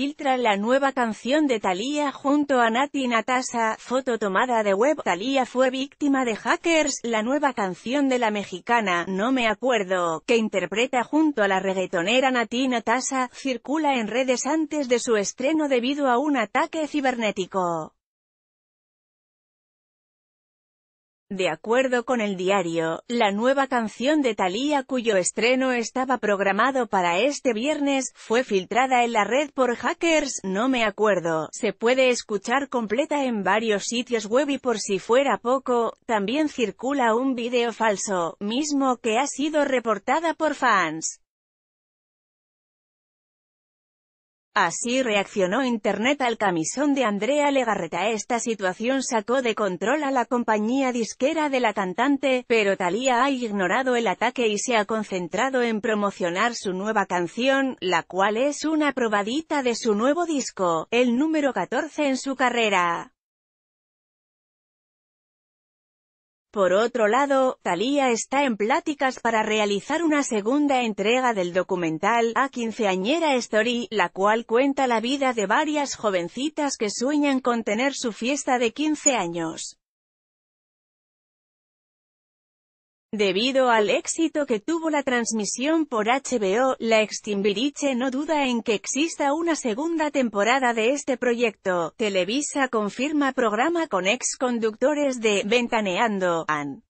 filtra la nueva canción de Thalía junto a Nati Natasha, foto tomada de web Thalía fue víctima de hackers, la nueva canción de la mexicana, No me acuerdo, que interpreta junto a la reggaetonera Nati Natasha, circula en redes antes de su estreno debido a un ataque cibernético. De acuerdo con el diario, la nueva canción de Thalía cuyo estreno estaba programado para este viernes, fue filtrada en la red por hackers, no me acuerdo, se puede escuchar completa en varios sitios web y por si fuera poco, también circula un video falso, mismo que ha sido reportada por fans. Así reaccionó Internet al camisón de Andrea Legarreta. Esta situación sacó de control a la compañía disquera de la cantante, pero Thalía ha ignorado el ataque y se ha concentrado en promocionar su nueva canción, la cual es una probadita de su nuevo disco, el número 14 en su carrera. Por otro lado, Thalía está en pláticas para realizar una segunda entrega del documental, A Quinceañera Story, la cual cuenta la vida de varias jovencitas que sueñan con tener su fiesta de 15 años. Debido al éxito que tuvo la transmisión por HBO, la Extimbiriche no duda en que exista una segunda temporada de este proyecto. Televisa confirma programa con ex conductores de Ventaneando, An.